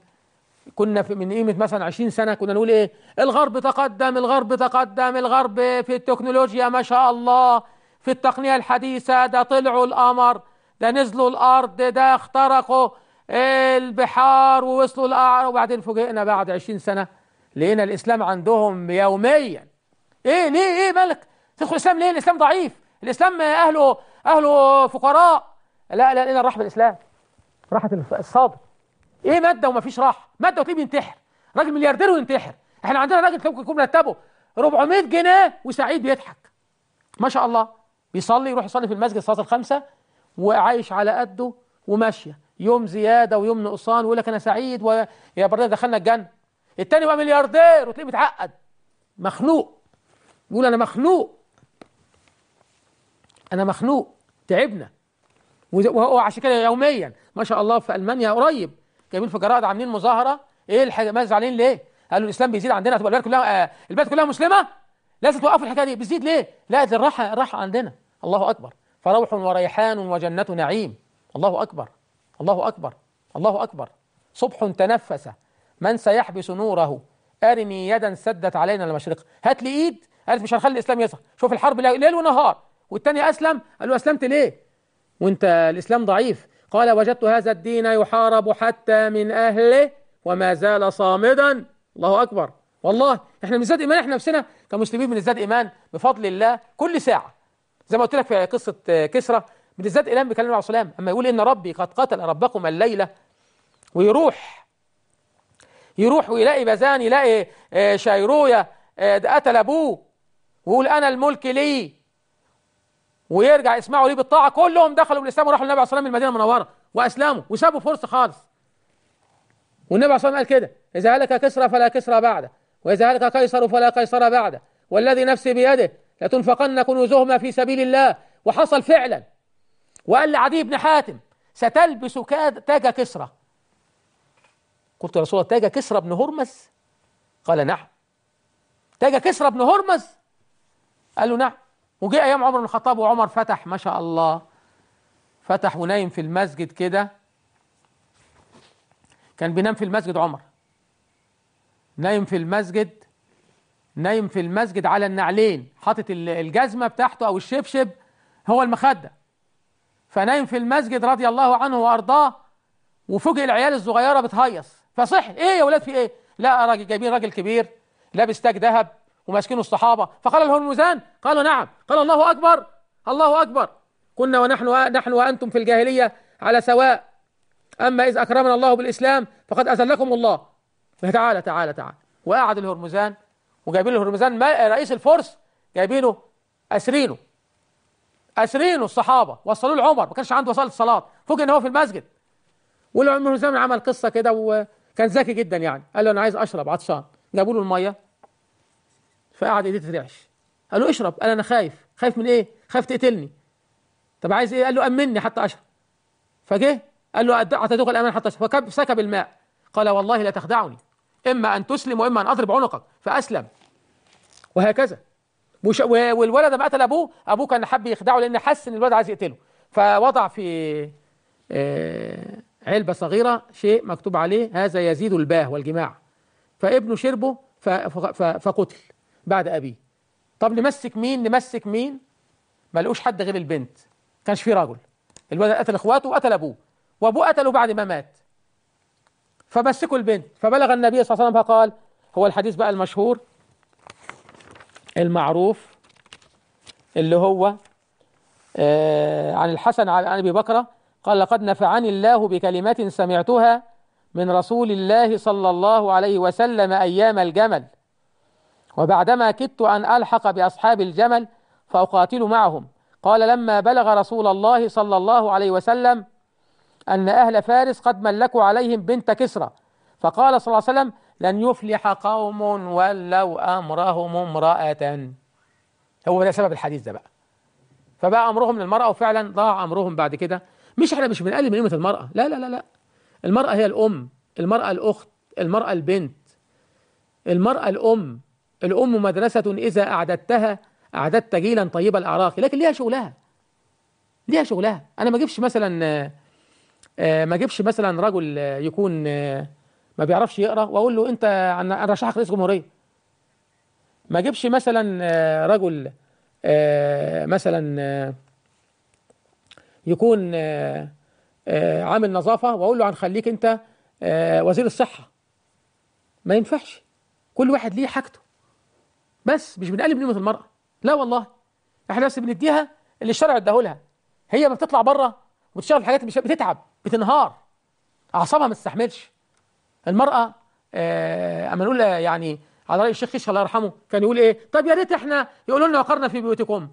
كنا في من قيمه مثلا 20 سنه كنا نقول ايه الغرب تقدم الغرب تقدم الغرب في التكنولوجيا ما شاء الله في التقنيه الحديثه ده طلعوا القمر ده نزلوا الارض ده اخترقوا البحار ووصلوا الأعر وبعدين فوجئنا بعد 20 سنه لقينا الاسلام عندهم يوميا ايه ليه ايه مالك تدخل الاسلام ليه الاسلام ضعيف الإسلام أهله أهله فقراء لا لا لنا راح بالإسلام راحة الصادر إيه مادة وما فيش راحة مادة وتلاقيه بينتحر راجل ملياردير وينتحر إحنا عندنا راجل تلاقيه يكون مرتبه 400 جنيه وسعيد بيضحك ما شاء الله بيصلي يروح يصلي في المسجد الصلاة الخمسة وعايش على قده وماشية يوم زيادة ويوم نقصان ويقول لك أنا سعيد ويا بردنا دخلنا الجنة التاني بقى ملياردير وتلاقيه متعقد مخنوق يقول أنا مخنوق أنا مخنوق تعبنا وهو عشان كده يوميا ما شاء الله في ألمانيا قريب جايبين في جرائد عاملين مظاهرة إيه الحاجة ما زعلانين ليه؟ قالوا الإسلام بيزيد عندنا هتبقى البلد كلها آه البلد كلها مسلمة لازم توقفوا الحكاية دي بتزيد ليه؟ لا دي الراحة عندنا الله أكبر فروح وريحان وجنة نعيم الله أكبر الله أكبر الله أكبر صبح تنفس من سيحبس نوره أرني يدا سدت علينا المشرق هات لي إيد قالت مش هنخلي الإسلام يظهر شوف الحرب ليل ونهار والتاني أسلم قال له أسلمت ليه وانت الإسلام ضعيف قال وجدت هذا الدين يحارب حتى من أهله وما زال صامدا الله أكبر والله احنا بنزداد إيمان احنا نفسنا كمسلمين بنزداد إيمان بفضل الله كل ساعة زي ما قلت لك في قصة آه، كسرى بنزداد إيمان بكلام الرسول صلى الله عليه أما يقول إن ربي قد قتل ربكم الليلة ويروح يروح ويلاقي بزان يلاقي آه، شيرويا آه، قتل أبوه ويقول أنا الملك لي ويرجع يسمعوا ليه بالطاعه كلهم دخلوا بالاسلام وراحوا للنبي عليه الصلاه والسلام المدينه المنوره واسلموا وسابوا فرصه خالص والنبي عليه الصلاه والسلام قال كده اذا هلك كسرى فلا كسرى بعده واذا هلك قيصر فلا قيصر بعده والذي نفسي بيده لتنفقن كنوزهما في سبيل الله وحصل فعلا وقال لعدي بن حاتم ستلبس كاد تاج كسرى قلت يا رسول الله تاج كسرى بن هرمز قال نعم تاج كسرى بن هرمز قال له نعم وجه ايام عمر بن الخطاب وعمر فتح ما شاء الله فتح ونايم في المسجد كده كان بينام في المسجد عمر نايم في المسجد نايم في المسجد على النعلين حاطط الجزمه بتاعته او الشبشب هو المخده فنايم في المسجد رضي الله عنه وارضاه وفوجئ العيال الصغيره بتهيص فصح ايه يا ولاد في ايه لا راجل جايبين راجل كبير لابس تاج ذهب وماسكينه الصحابة فقال الهرمزان المزان قال نعم قال الله أكبر الله أكبر كنا ونحن نحن وأنتم في الجاهلية على سواء أما إذ أكرمنا الله بالإسلام فقد أذلكم الله تعالى تعالى تعالى وقعد الهرمزان وجايبين الهرمزان رئيس الفرس جايبينه أسرينه أسرينه الصحابة له لعمر ما كانش عنده وصلت الصلاة فوق إن هو في المسجد والهرمزان عمل قصة كده وكان ذكي جدا يعني قال له أنا عايز أشرب عطشان جابوا له المية فقعد ايديه تترعش قال له اشرب قال انا خايف خايف من ايه خايف تقتلني طب عايز ايه قال له امني حتى اشرب فجه قال له اعطيتك الامان حتى اشرب فسكب الماء قال والله لا تخدعني اما ان تسلم واما ان اضرب عنقك فاسلم وهكذا مش... والولد ما قتل ابوه ابوه كان حب يخدعه لان حس ان الولد عايز يقتله فوضع في آه، علبه صغيره شيء مكتوب عليه هذا يزيد الباه والجماع فابنه شربه فقتل بعد أبيه طب نمسك مين نمسك مين ما لقوش حد غير البنت كانش في رجل الولد قتل اخواته وقتل ابوه وابوه قتله بعد ما مات فمسكوا البنت فبلغ النبي صلى الله عليه وسلم فقال هو الحديث بقى المشهور المعروف اللي هو آه، عن الحسن على ابي بكره قال لقد نفعني الله بكلمات سمعتها من رسول الله صلى الله عليه وسلم ايام الجمل وبعدما كدت أن ألحق بأصحاب الجمل فأقاتل معهم قال لما بلغ رسول الله صلى الله عليه وسلم أن أهل فارس قد ملكوا عليهم بنت كسرى فقال صلى الله عليه وسلم لن يفلح قوم ولوا أمرهم امرأة هو ده سبب الحديث ده بقى فبقى أمرهم للمرأة وفعلا ضاع أمرهم بعد كده مش احنا مش بنقلل من قيمة المرأة لا لا لا لا المرأة هي الأم المرأة الأخت المرأة البنت المرأة الأم الأم مدرسة إذا أعددتها أعددت جيلا طيب الأعراق لكن ليها شغلها ليها شغلها أنا ما أجيبش مثلا آه، ما أجيبش مثلا رجل يكون آه، ما بيعرفش يقرأ وأقول له أنت أنا أرشحك رئيس جمهورية ما أجيبش مثلا آه، رجل مثلا يكون عامل نظافة وأقول له هنخليك أنت وزير الصحة ما ينفعش كل واحد ليه حاجته بس مش بنقلب نعمة المرأة لا والله احنا بس بنديها اللي الشرع اداه لها هي ما بتطلع بره وبتشتغل حاجات مش بتتعب بتنهار اعصابها ما تستحملش المرأة آه، اما نقول آه، يعني على رأي الشيخ خش الله يرحمه كان يقول ايه طب يا ريت احنا يقولوا لنا وقرنا في بيوتكم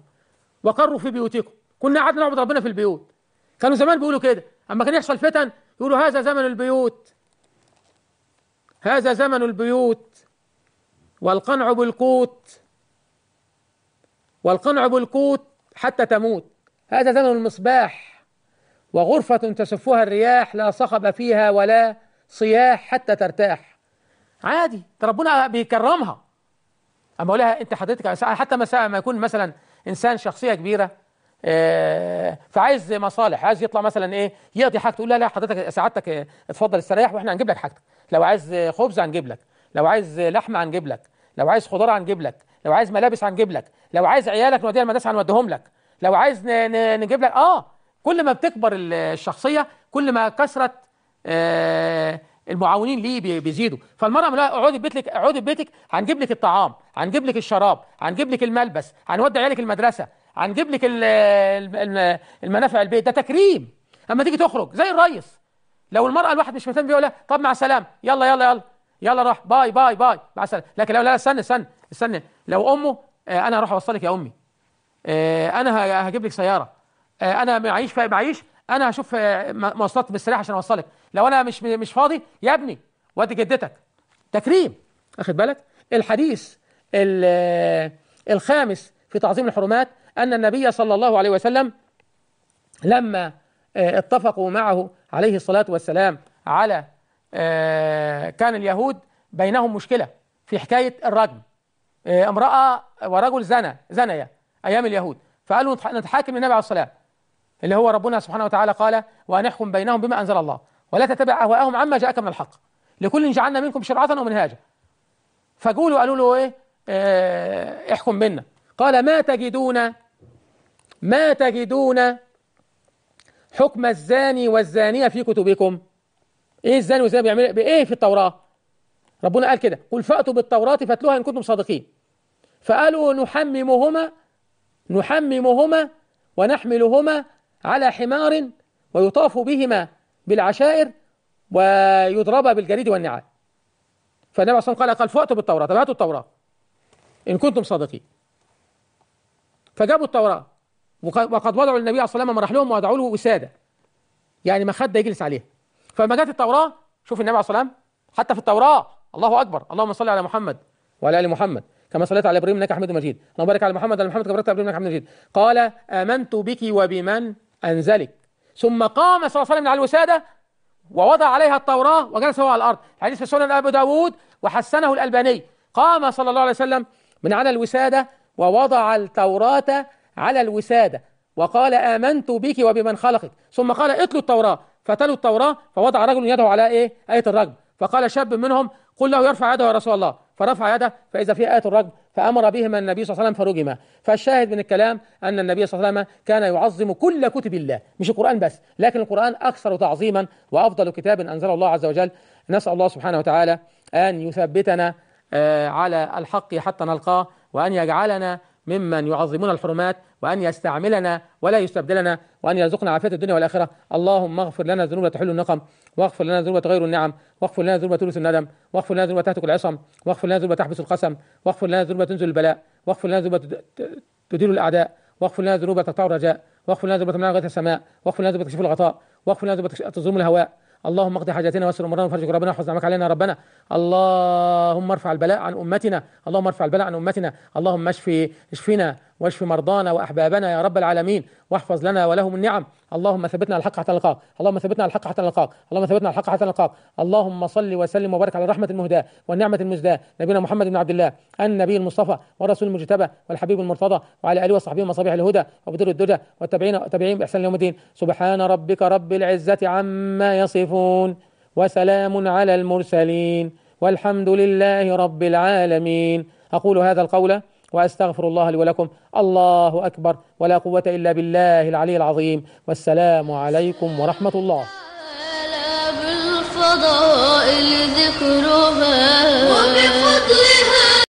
وقروا في بيوتكم كنا قعدنا نعبد ربنا في البيوت كانوا زمان بيقولوا كده اما كان يحصل فتن يقولوا هذا زمن البيوت هذا زمن البيوت والقنع بالقوت والقنع بالقوت حتى تموت هذا زمن المصباح وغرفة تسفها الرياح لا صخب فيها ولا صياح حتى ترتاح عادي ربنا بيكرمها اما اقول لها انت حضرتك حتى ما يكون مثلا انسان شخصيه كبيره آه، فعايز مصالح عايز يطلع مثلا ايه يقضي حاجته تقول لا لا حضرتك سعادتك اتفضل استريح واحنا هنجيب لك حاجتك لو عايز خبز هنجيب لك لو عايز لحمه هنجيب لك لو عايز خضار هنجيب لك لو عايز ملابس هنجيب لك لو عايز عيالك نوديها المدرسه هنوديهم لك لو عايز نجيب لك اه كل ما بتكبر الشخصيه كل ما كثرت آه المعاونين ليه بيزيدوا فالمره لا اقعدي بيتك اقعدي بيتك هنجيب لك الطعام هنجيب لك الشراب هنجيب لك الملبس هنودي عيالك المدرسه هنجيب لك المنافع البيت ده تكريم اما تيجي تخرج زي الريس لو المراه الواحد مش مهتم بيها لها طب مع السلامه يلا يلا يلا يلا روح باي باي باي مع السلامه لكن لو لا استنى استنى استنى لو امه آه، انا هروح اوصلك يا امي آه، انا هجيب لك سياره آه، انا معيش معيش انا هشوف مواصلات بالسريع عشان اوصلك لو انا مش مش فاضي يا ابني وادي جدتك تكريم اخد بالك الحديث الخامس في تعظيم الحرمات أن النبي صلى الله عليه وسلم لما اتفقوا معه عليه الصلاة والسلام على آه، كان اليهود بينهم مشكلة في حكاية الرجم آه، امرأة ورجل زنى زنيا أيام اليهود فقالوا نتحاكم للنبي عليه الصلاة اللي هو ربنا سبحانه وتعالى قال وأن احكم بينهم بما أنزل الله ولا تتبع أهواءهم عما جاءك من الحق لكل جعلنا منكم شرعة ومنهاجا فقولوا قالوا له إيه اه احكم بنا قال ما تجدون ما تجدون حكم الزاني والزانية في كتبكم ايه الزاني والزنا بيعمل ايه في التوراه ربنا قال كده قل فاتوا بالتوراه فاتلوها ان كنتم صادقين فقالوا نحممهما نحممهما ونحملهما على حمار ويطاف بهما بالعشائر ويضربا بالجريد والنعال فالنبي عليه قال قال فاتوا بالتوراه طب هاتوا التوراه ان كنتم صادقين فجابوا التوراه وقد وضعوا النبي عليه الصلاه والسلام وسلم لهم وضعوا له وساده يعني مخده يجلس عليها فلما جت التوراة شوف النبي عليه الصلاة والسلام حتى في التوراة الله أكبر اللهم صل على محمد وعلى آل محمد كما صليت على ابراهيم انك حميد مجيد اللهم بارك على محمد وعلى محمد كما باركت على ابراهيم انك حميد مجيد قال امنت بك وبمن انزلك ثم قام صلى الله عليه وسلم من على الوساده ووضع عليها التوراه وجلس على الارض حديث في سنن ابو داود وحسنه الالباني قام صلى الله عليه وسلم من على الوساده ووضع التوراه على الوساده وقال امنت بك وبمن خلقك ثم قال اتلو التوراه فتلوا التوراة فوضع رجل يده على إيه آية الرجم فقال شاب منهم قل له يرفع يده يا رسول الله فرفع يده فإذا فيه آية الرجم فأمر بهما النبي صلى الله عليه وسلم فرجما فالشاهد من الكلام أن النبي صلى الله عليه وسلم كان يعظم كل كتب الله مش القرآن بس لكن القرآن أكثر تعظيما وأفضل كتاب أنزله الله عز وجل نسأل الله سبحانه وتعالى أن يثبتنا آه، على الحق حتى نلقاه وأن يجعلنا ممن يعظمون الحرمات وأن يستعملنا ولا يستبدلنا وأن يرزقنا عافية الدنيا والآخرة اللهم اغفر لنا ذنوب تحل النقم واغفر لنا ذنوب تغير النعم واغفر لنا ذنوب تلوث الندم واغفر لنا ذنوب تهتك العصم واغفر لنا ذنوب تحبس القسم واغفر لنا ذنوب تنزل البلاء واغفر لنا ذنوب تدير الأعداء واغفر لنا ذنوب تقطع الرجاء واغفر لنا ذنوب تمنع غاية السماء واغفر لنا ذنوب تكشف الغطاء واغفر لنا ذنوب تظلم الهواء اللهم اقض حاجاتنا واسر امورنا وفرج ربنا واحفظ نعمك علينا ربنا اللهم ارفع البلاء عن امتنا اللهم ارفع البلاء عن امتنا اللهم اشفي اشفنا واشف مرضانا واحبابنا يا رب العالمين واحفظ لنا ولهم النعم اللهم ثبتنا على الحق حتى نلقاك اللهم ثبتنا على الحق حتى نلقاك اللهم ثبتنا على الحق حتى نلقاك اللهم صل وسلم وبارك على الرحمه المهداه والنعمه المزداه نبينا محمد بن عبد الله النبي المصطفى والرسول المجتبى والحبيب المرتضى وعلى اله وصحبه ومصابيح الهدى وبدر الدجى والتابعين تابعين باحسان يوم الدين سبحان ربك رب العزه عما يصفون وسلام على المرسلين والحمد لله رب العالمين اقول هذا القول وأستغفر الله لي ولكم الله أكبر ولا قوة إلا بالله العلي العظيم والسلام عليكم ورحمة الله ذكرها